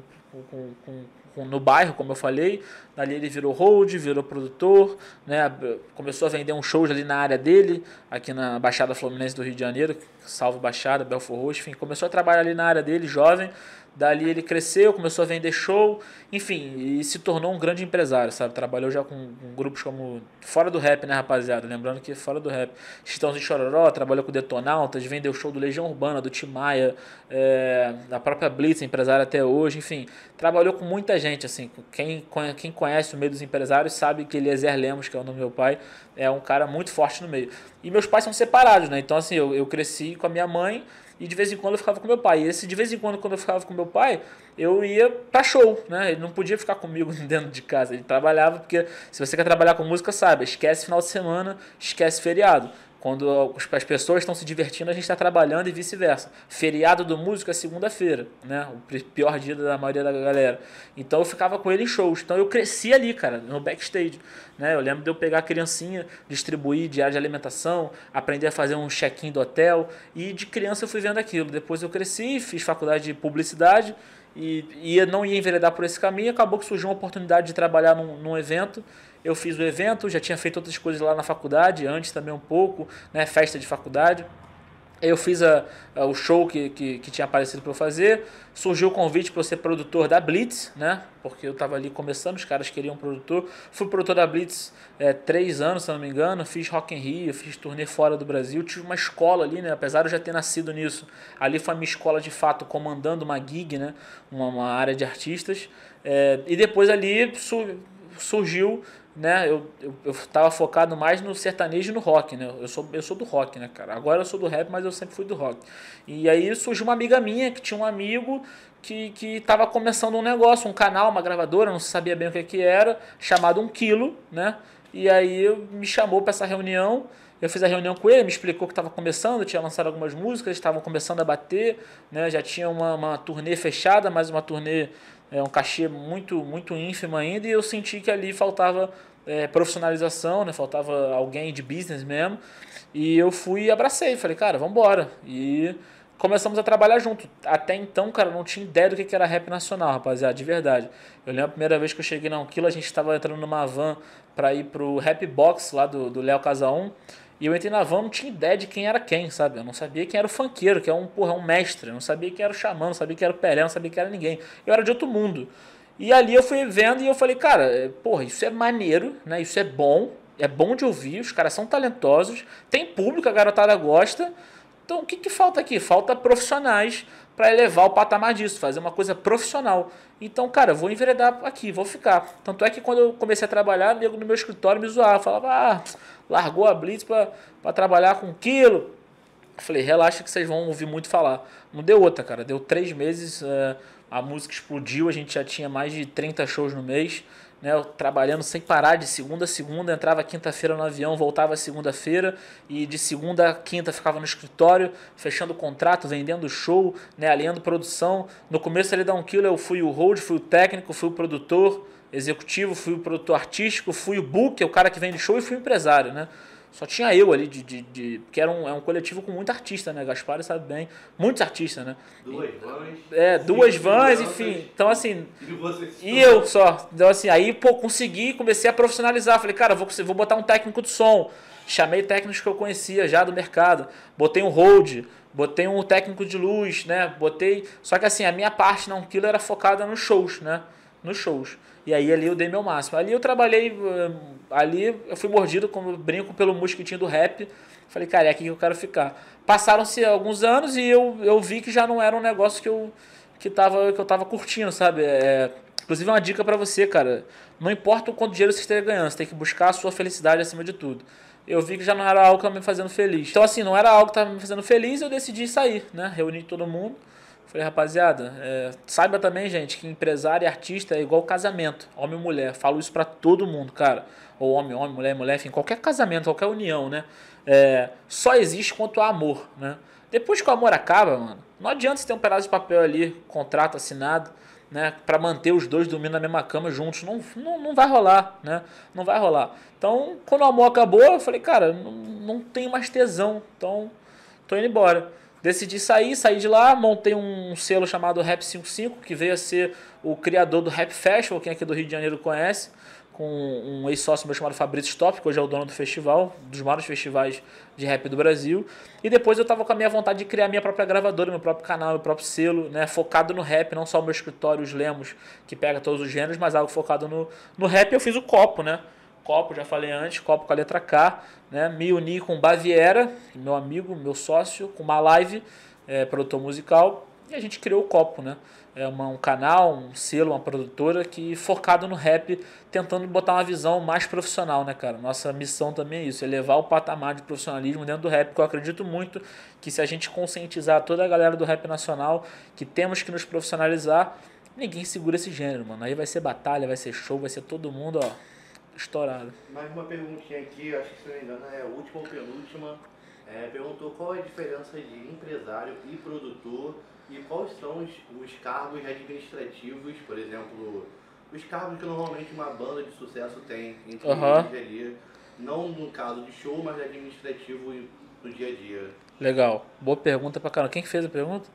com, com no bairro, como eu falei. Ali ele virou hold, virou produtor, né? começou a vender um show ali na área dele, aqui na Baixada Fluminense do Rio de Janeiro, salvo Baixada, Belfort Roxo, enfim, começou a trabalhar ali na área dele, jovem, Dali ele cresceu, começou a vender show, enfim, e se tornou um grande empresário, sabe? Trabalhou já com, com grupos como Fora do Rap, né, rapaziada? Lembrando que Fora do Rap, Chitãozinho Chororó, trabalhou com Detonautas, vendeu show do Legião Urbana, do Timaya, é, da própria Blitz, empresário até hoje, enfim. Trabalhou com muita gente, assim. Quem, quem conhece o meio dos empresários sabe que Eliezer Lemos, que é o nome do meu pai, é um cara muito forte no meio. E meus pais são separados, né? Então, assim, eu, eu cresci com a minha mãe e de vez em quando eu ficava com meu pai. E esse de vez em quando, quando eu ficava com meu pai, eu ia pra show, né? Ele não podia ficar comigo dentro de casa, ele trabalhava, porque se você quer trabalhar com música, sabe, esquece final de semana, esquece feriado. Quando as pessoas estão se divertindo, a gente está trabalhando e vice-versa. Feriado do músico é segunda-feira, né? O pior dia da maioria da galera. Então eu ficava com ele em shows. Então eu cresci ali, cara, no backstage. Né? Eu lembro de eu pegar a criancinha, distribuir diário de alimentação, aprender a fazer um check-in do hotel. E de criança eu fui vendo aquilo. Depois eu cresci, fiz faculdade de publicidade e e não ia enveredar por esse caminho. Acabou que surgiu uma oportunidade de trabalhar num, num evento eu fiz o evento, já tinha feito outras coisas lá na faculdade, antes também um pouco, né, festa de faculdade. Eu fiz a, a, o show que, que, que tinha aparecido para eu fazer. Surgiu o convite para eu ser produtor da Blitz, né? Porque eu estava ali começando, os caras queriam um produtor. Fui produtor da Blitz é, três anos, se não me engano. Fiz Rock in Rio, fiz turnê fora do Brasil. Tive uma escola ali, né? Apesar de eu já ter nascido nisso. Ali foi a minha escola, de fato, comandando uma gig, né? Uma, uma área de artistas. É, e depois ali surgiu né, eu, eu, eu tava focado mais no sertanejo e no rock, né? Eu sou, eu sou do rock, né, cara? Agora eu sou do rap, mas eu sempre fui do rock. E aí surgiu uma amiga minha que tinha um amigo que, que tava começando um negócio, um canal, uma gravadora, não sabia bem o que, que era, chamado Um Quilo, né? E aí me chamou para essa reunião. Eu fiz a reunião com ele, me explicou que estava começando, tinha lançado algumas músicas, estavam começando a bater, né? Já tinha uma, uma turnê fechada, mais uma turnê é um cachê muito muito ínfimo ainda e eu senti que ali faltava é, profissionalização, né? Faltava alguém de business mesmo. E eu fui e abracei, falei, cara, vamos embora. E começamos a trabalhar junto. Até então, cara, não tinha ideia do que era rap nacional, rapaziada, de verdade. Eu lembro a primeira vez que eu cheguei na Unquilo, a gente estava entrando numa van para ir pro Rap Box lá do Léo casa 1. E eu entrei na van, não tinha ideia de quem era quem, sabe? Eu não sabia quem era o fanqueiro que é um, porra, é um mestre. Eu não sabia quem era o xamã, não sabia quem era o Pelé, não sabia quem era ninguém. Eu era de outro mundo. E ali eu fui vendo e eu falei, cara, é, porra, isso é maneiro, né? Isso é bom, é bom de ouvir, os caras são talentosos, tem público, a garotada gosta. Então, o que, que falta aqui? Falta profissionais para elevar o patamar disso, fazer uma coisa profissional. Então, cara, vou enveredar aqui, vou ficar. Tanto é que quando eu comecei a trabalhar, nego no meu escritório me zoava, falava, ah, largou a Blitz para trabalhar com quilo. falei, relaxa que vocês vão ouvir muito falar. Não deu outra, cara. Deu três meses, eh, a música explodiu, a gente já tinha mais de 30 shows no mês. Né, trabalhando sem parar de segunda a segunda, entrava quinta-feira no avião, voltava segunda-feira e de segunda a quinta ficava no escritório, fechando contrato, vendendo show, né, alinhando produção. No começo ali da um quilo eu fui o hold, fui o técnico, fui o produtor, executivo, fui o produtor artístico, fui o book, é o cara que vende show e fui o empresário, né? Só tinha eu ali de. de, de porque era um, é um coletivo com muito artista, né? Gaspar sabe bem. Muitos artistas, né? Duas vans. É, duas vans, enfim. Então, assim. E, e eu só. Então, assim, aí, pô, consegui, comecei a profissionalizar. Falei, cara, vou, vou botar um técnico de som. Chamei técnicos que eu conhecia já do mercado. Botei um hold, botei um técnico de luz, né? Botei. Só que, assim, a minha parte não Unquilo era focada nos shows, né? nos shows. E aí ali eu dei meu máximo. Ali eu trabalhei, eh, ali eu fui mordido, como brinco, pelo mosquitinho do rap. Falei, cara, é aqui que eu quero ficar. Passaram-se alguns anos e eu, eu vi que já não era um negócio que eu, que tava, que eu tava curtindo, sabe? É, inclusive, uma dica para você, cara. Não importa o quanto dinheiro você esteja ganhando, você tem que buscar a sua felicidade acima de tudo. Eu vi que já não era algo que estava me fazendo feliz. Então, assim, não era algo que estava me fazendo feliz, eu decidi sair, né? Reuni todo mundo. Falei, rapaziada, é, saiba também, gente, que empresário e artista é igual casamento, homem e mulher. Falo isso para todo mundo, cara. Ou homem, homem, mulher, mulher, enfim, qualquer casamento, qualquer união, né? É, só existe quanto há amor, né? Depois que o amor acaba, mano, não adianta você ter um pedaço de papel ali, contrato assinado, né? Para manter os dois dormindo na mesma cama juntos. Não, não, não vai rolar, né? Não vai rolar. Então, quando o amor acabou, eu falei, cara, não, não tenho mais tesão. Então, tô indo embora. Decidi sair, saí de lá, montei um selo chamado Rap 55, que veio a ser o criador do Rap Festival, quem aqui do Rio de Janeiro conhece, com um ex-sócio meu chamado Fabrício Stop, que hoje é o dono do festival, dos maiores festivais de rap do Brasil. E depois eu estava com a minha vontade de criar minha própria gravadora, meu próprio canal, meu próprio selo, né? Focado no rap, não só o meu escritório, os Lemos, que pega todos os gêneros, mas algo focado no, no rap. Eu fiz o copo, né? Copo, já falei antes, Copo com a letra K, né? Me uni com Baviera, meu amigo, meu sócio, com uma live, é, produtor musical, e a gente criou o Copo, né? É uma, um canal, um selo, uma produtora que focado no rap, tentando botar uma visão mais profissional, né, cara? Nossa missão também é isso, elevar é o patamar de profissionalismo dentro do rap, que eu acredito muito que se a gente conscientizar toda a galera do rap nacional que temos que nos profissionalizar, ninguém segura esse gênero, mano. Aí vai ser batalha, vai ser show, vai ser todo mundo, ó, mais uma perguntinha aqui, acho que se não me engano é a última ou penúltima. É, perguntou qual é a diferença de empresário e produtor e quais são os, os cargos administrativos, por exemplo, os cargos que normalmente uma banda de sucesso tem entre uhum. dia não no caso de show, mas administrativo no dia a dia. Legal, boa pergunta pra caramba. Quem fez a pergunta?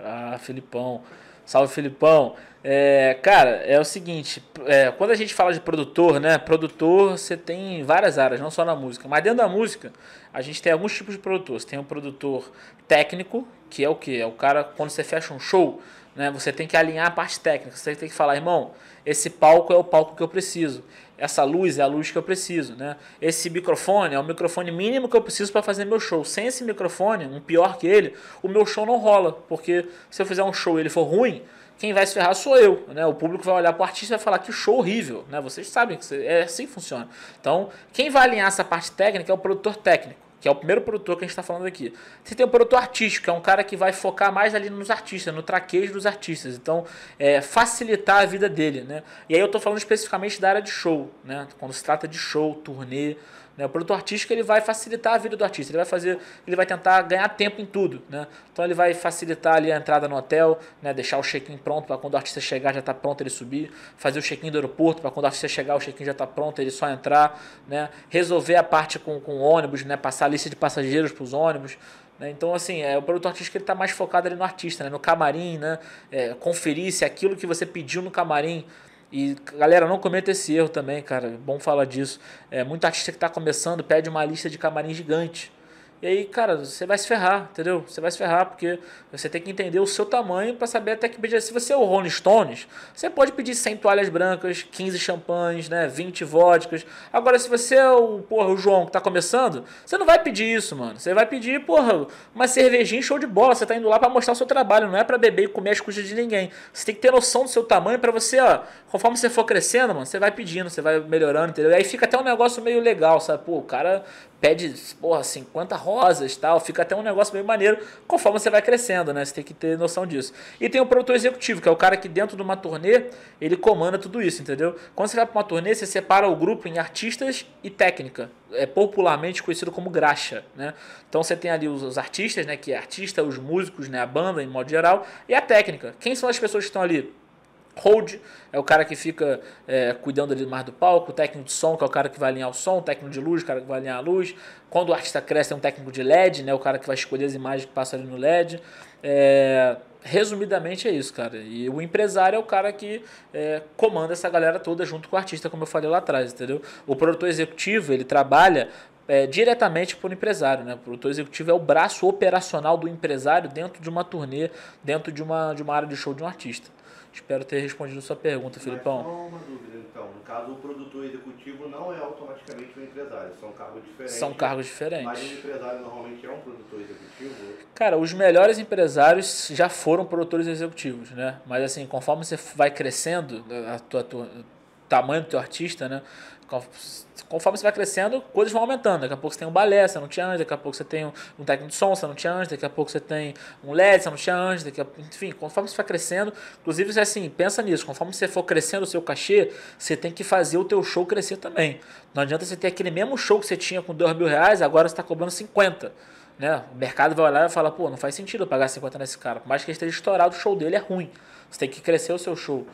Ah, Filipão. Salve, Filipão. É, cara, é o seguinte, é, quando a gente fala de produtor, né? Produtor, você tem várias áreas, não só na música. Mas dentro da música, a gente tem alguns tipos de produtor. Você tem um produtor técnico, que é o que? É o cara, quando você fecha um show, né? Você tem que alinhar a parte técnica, você tem que falar, irmão, esse palco é o palco que eu preciso, essa luz é a luz que eu preciso, né? Esse microfone é o microfone mínimo que eu preciso para fazer meu show. Sem esse microfone, um pior que ele, o meu show não rola, porque se eu fizer um show e ele for ruim, quem vai se ferrar sou eu, né? O público vai olhar para o artista e vai falar que show horrível, né? Vocês sabem que é assim que funciona. Então, quem vai alinhar essa parte técnica é o produtor técnico que é o primeiro produtor que a gente está falando aqui. Você tem o produtor artístico, que é um cara que vai focar mais ali nos artistas, no traquejo dos artistas. Então, é, facilitar a vida dele, né? E aí eu estou falando especificamente da área de show, né? Quando se trata de show, turnê, né? O produto artístico ele vai facilitar a vida do artista, ele vai fazer, ele vai tentar ganhar tempo em tudo, né? Então ele vai facilitar ali a entrada no hotel, né? Deixar o check-in pronto para quando o artista chegar já está pronto ele subir, fazer o check-in do aeroporto para quando o artista chegar o check-in já está pronto ele só entrar, né? Resolver a parte com, com ônibus, né? Passar a lista de passageiros para os ônibus. Né? Então, assim, é, o produto artístico está mais focado ali no artista, né? no camarim, né? É, conferir se aquilo que você pediu no camarim e galera, não cometa esse erro também, cara. É bom falar disso. É, muita artista que está começando pede uma lista de camarim gigante. E aí, cara, você vai se ferrar, entendeu? Você vai se ferrar porque você tem que entender o seu tamanho para saber até que pedir. Se você é o Rolling Stones, você pode pedir 100 toalhas brancas, 15 champanhes, né, 20 vodkas. Agora, se você é o, porra, o João que tá começando, você não vai pedir isso, mano. Você vai pedir, porra, uma cervejinha show de bola. Você tá indo lá para mostrar o seu trabalho, não é para beber e comer as custas de ninguém. Você tem que ter noção do seu tamanho para você, ó, conforme você for crescendo, mano, você vai pedindo, você vai melhorando, entendeu? E aí fica até um negócio meio legal, sabe? Pô, o cara pede, porra, 50 rosas tal. Fica até um negócio meio maneiro conforme você vai crescendo, né? Você tem que ter noção disso. E tem o produtor executivo, que é o cara que dentro de uma turnê ele comanda tudo isso, entendeu? Quando você vai para uma turnê, você separa o grupo em artistas e técnica. É popularmente conhecido como graxa, né? Então você tem ali os, artistas, né? Que é artista, os músicos, né? A banda em modo geral e a técnica. Quem são as pessoas que estão ali? Hold é o cara que fica é, cuidando ali mais do palco, o técnico de som, que é o cara que vai alinhar o som, o técnico de luz, o cara que vai alinhar a luz. Quando o artista cresce, tem um técnico de LED, né, o cara que vai escolher as imagens que passam ali no LED. É, resumidamente é isso, cara. E o empresário é o cara que é, comanda essa galera toda junto com o artista, como eu falei lá atrás, entendeu? O produtor executivo, ele trabalha é, diretamente para o empresário. Né? O produtor executivo é o braço operacional do empresário dentro de uma turnê, dentro de uma, de uma área de show de um artista. Espero ter respondido sua pergunta, Filipão. Não só uma dúvida, então. No caso, o produtor executivo não é automaticamente um empresário, são cargos diferentes. São cargos diferentes. Mas o empresário normalmente é um produtor executivo? Cara, os melhores empresários já foram produtores executivos, né? Mas assim, conforme você vai crescendo, né, a tua, a tua, o tamanho do teu artista, né? conforme você vai crescendo, coisas vão aumentando. Daqui a pouco você tem um balé, você não tinha antes. Daqui a pouco você tem um técnico de som, você não tinha antes. Daqui a pouco você tem um LED, você não tinha antes. Daqui a... Enfim, conforme você vai crescendo, inclusive você assim, pensa nisso. Conforme você for crescendo o seu cachê, você tem que fazer o teu show crescer também. Não adianta você ter aquele mesmo show que você tinha com 2 mil reais, agora você está cobrando 50. Né? O mercado vai olhar e vai falar, pô, não faz sentido eu pagar 50 nesse cara. Por mais que ele esteja estourado, o show dele é ruim. Você tem que crescer o seu show.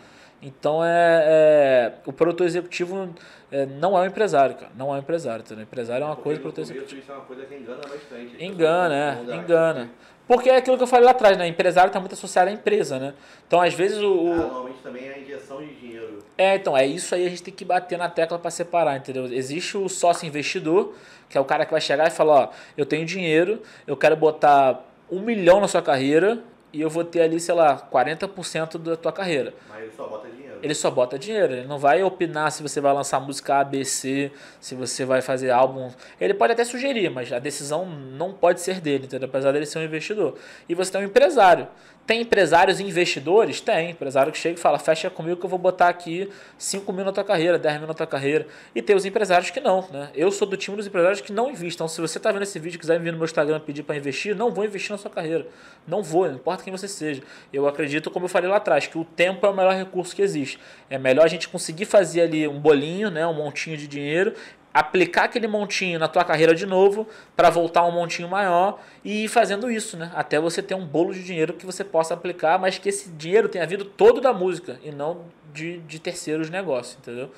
Então é, é o produtor executivo é, não é um empresário, cara. Não é um empresário. entendeu? O empresário é uma coisa, produtor executivo. É uma coisa que engana bastante. Né? Engana, é, engana. Né? Porque é aquilo que eu falei lá atrás, né? Empresário está muito associado à empresa, né? Então, às vezes o. o... Ah, normalmente também é a injeção de dinheiro. É, então, é isso aí a gente tem que bater na tecla para separar, entendeu? Existe o sócio investidor, que é o cara que vai chegar e falar: ó, eu tenho dinheiro, eu quero botar um milhão na sua carreira, e eu vou ter ali, sei lá, 40% da tua carreira. Mas ele só bota dinheiro ele só bota dinheiro. Ele não vai opinar se você vai lançar música ABC, se você vai fazer álbum. Ele pode até sugerir, mas a decisão não pode ser dele, entendeu? apesar dele ser um investidor. E você tem um empresário. Tem empresários e investidores? Tem. Empresário que chega e fala, fecha comigo que eu vou botar aqui 5 mil na tua carreira, 10 mil na tua carreira. E tem os empresários que não, né? Eu sou do time dos empresários que não investem. Então, se você está vendo esse vídeo e quiser me vir no meu Instagram pedir para investir, não vou investir na sua carreira. Não vou, não importa quem você seja. Eu acredito, como eu falei lá atrás, que o tempo é o melhor recurso que existe simples. É melhor a gente conseguir fazer ali um bolinho, né, um montinho de dinheiro, aplicar aquele montinho na tua carreira de novo para voltar um montinho maior e ir fazendo isso, né? Até você ter um bolo de dinheiro que você possa aplicar, mas que esse dinheiro tenha vindo todo da música e não de, de terceiros negócios, entendeu?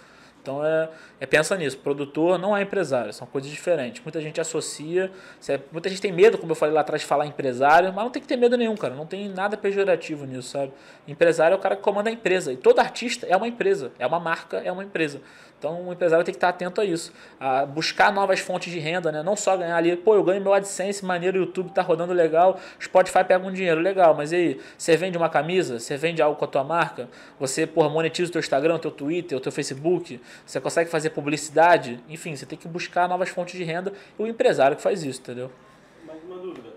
Então é, é pensa nisso, produtor não é empresário, são coisas diferentes. Muita gente associa, muita gente tem medo, como eu falei lá atrás, de falar empresário, mas não tem que ter medo nenhum, cara. Não tem nada pejorativo nisso, sabe? Empresário é o cara que comanda a empresa. E todo artista é uma empresa, é uma marca, é uma empresa. Então o empresário tem que estar atento a isso, a buscar novas fontes de renda, né? não só ganhar ali, pô, eu ganho meu AdSense, maneiro, o YouTube tá rodando legal, Spotify pega um dinheiro, legal, mas e aí, você vende uma camisa, você vende algo com a tua marca, você, pô, monetiza o teu Instagram, o teu Twitter, o teu Facebook, você consegue fazer publicidade, enfim, você tem que buscar novas fontes de renda e o empresário que faz isso, entendeu? Mais uma dúvida,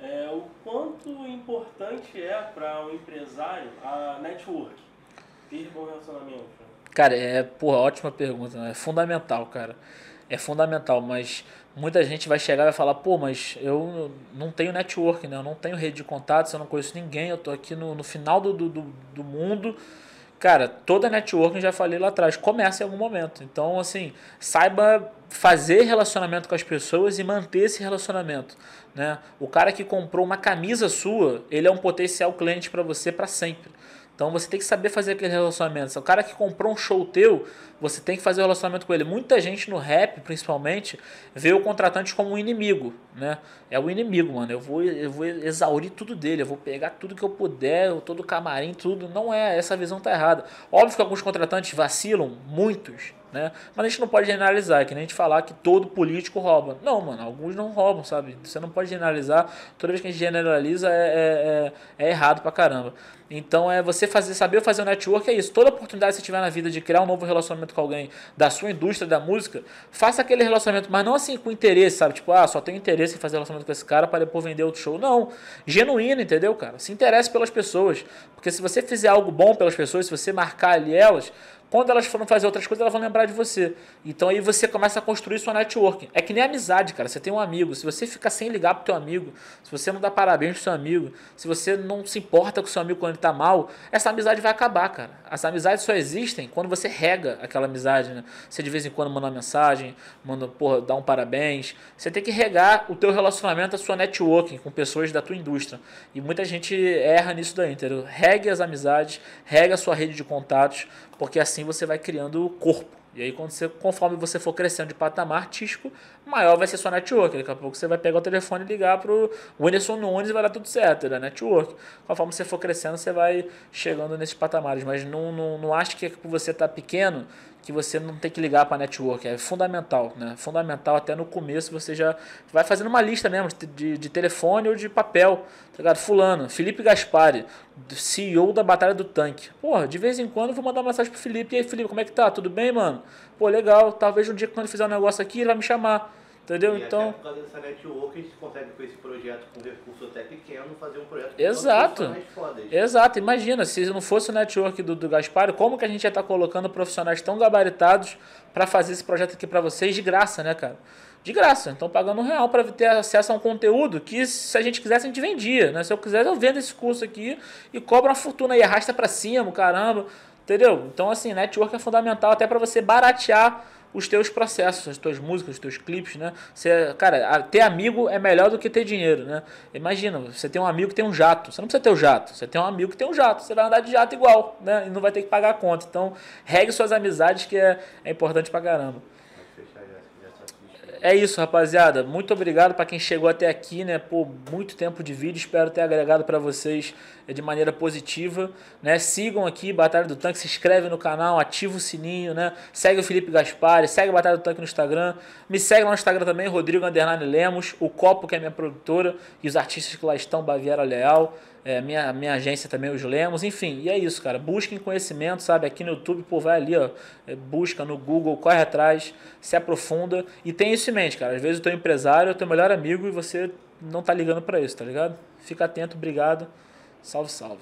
é, o quanto importante é para o um empresário a network, ter bom relacionamento? Cara, é, porra, ótima pergunta, né? É fundamental, cara. É fundamental, mas muita gente vai chegar e vai falar, pô, mas eu não tenho network, né? Eu não tenho rede de contatos, eu não conheço ninguém, eu tô aqui no, no final do, do, do mundo. Cara, toda networking, já falei lá atrás, começa em algum momento. Então, assim, saiba fazer relacionamento com as pessoas e manter esse relacionamento. Né? O cara que comprou uma camisa sua, ele é um potencial cliente para você para sempre. Então você tem que saber fazer aquele relacionamento. Se o cara que comprou um show teu, você tem que fazer o um relacionamento com ele. Muita gente no rap, principalmente, vê o contratante como um inimigo, né? É o inimigo, mano. Eu vou, eu vou exaurir tudo dele, eu vou pegar tudo que eu puder, todo o camarim, tudo. Não é, essa visão tá errada. Óbvio que alguns contratantes vacilam, muitos, né? Mas a gente não pode generalizar, é que nem a gente falar que todo político rouba. Não, mano, alguns não roubam, sabe? Você não pode generalizar. Toda vez que a gente generaliza é, é, é, é errado pra caramba. Então é você fazer, saber fazer o um network é isso. Toda oportunidade que você tiver na vida de criar um novo relacionamento com alguém da sua indústria da música, faça aquele relacionamento, mas não assim com interesse, sabe? Tipo, ah, só tenho interesse em fazer relacionamento com esse cara para depois vender outro show. Não. Genuíno, entendeu, cara? Se interesse pelas pessoas. Porque se você fizer algo bom pelas pessoas, se você marcar ali elas, quando elas forem fazer outras coisas, elas vão lembrar de você. Então aí você começa a construir sua networking. É que nem amizade, cara. Você tem um amigo. Se você fica sem ligar pro teu amigo, se você não dá parabéns pro seu amigo, se você não se importa com o seu amigo quando ele tá mal, essa amizade vai acabar, cara. As amizades só existem quando você rega aquela amizade, né? Você de vez em quando manda uma mensagem, manda, porra, dá um parabéns. Você tem que regar o teu relacionamento, a sua networking com pessoas da tua indústria. E muita gente erra nisso daí, entendeu? Regue as amizades, regue a sua rede de contatos, porque assim você vai criando o corpo. E aí, quando você, conforme você for crescendo de patamar artístico, maior vai ser sua network. Daqui a pouco você vai pegar o telefone e ligar para o Whindersson Nunes e vai dar tudo certo, da é network. Conforme você for crescendo, você vai chegando nesses patamares. Mas não, não, não acho que é por você estar tá pequeno que você não tem que ligar para network. É fundamental, né? Fundamental até no começo você já vai fazendo uma lista mesmo de, de telefone ou de papel. Tá ligado? Fulano, Felipe Gaspari, CEO da Batalha do Tanque. Porra, de vez em quando eu vou mandar uma mensagem pro Felipe. E aí, Felipe, como é que tá? Tudo bem, mano? Pô, legal. Talvez um dia quando ele fizer um negócio aqui, ele vai me chamar. Entendeu? E então. Até por causa dessa network, a gente consegue com esse projeto, com recurso até pequeno, fazer um projeto. Exato. Exato, imagina, se não fosse o network do, do Gaspar, como que a gente ia estar tá colocando profissionais tão gabaritados para fazer esse projeto aqui para vocês de graça, né, cara? De graça, então pagando um real para ter acesso a um conteúdo que se a gente quisesse a gente vendia, né? Se eu quisesse eu vendo esse curso aqui e cobra uma fortuna e arrasta para cima, caramba, entendeu? Então assim, network é fundamental até para você baratear os teus processos, as tuas músicas, os teus clipes, né? Você, cara, ter amigo é melhor do que ter dinheiro, né? Imagina, você tem um amigo que tem um jato, você não precisa ter o um jato, você tem um amigo que tem um jato, você vai andar de jato igual, né? E não vai ter que pagar a conta. Então, regue suas amizades que é, é importante pra caramba é isso, rapaziada. Muito obrigado para quem chegou até aqui, né? Por muito tempo de vídeo, espero ter agregado para vocês eh, de maneira positiva, né? Sigam aqui Batalha do Tanque, se inscreve no canal, ativa o sininho, né? Segue o Felipe Gaspari, segue Batalha do Tanque no Instagram, me segue lá no Instagram também, Rodrigo Underline Lemos, o Copo que é minha produtora e os artistas que lá estão, Baviera Leal é, minha, minha agência também, os Lemos, enfim, e é isso, cara. Busquem conhecimento, sabe? Aqui no YouTube, pô, vai ali, ó, é, busca no Google, corre atrás, se aprofunda e tem isso em mente, cara. Às vezes o teu empresário o teu melhor amigo e você não tá ligando para isso, tá ligado? Fica atento, obrigado. Salve, salve.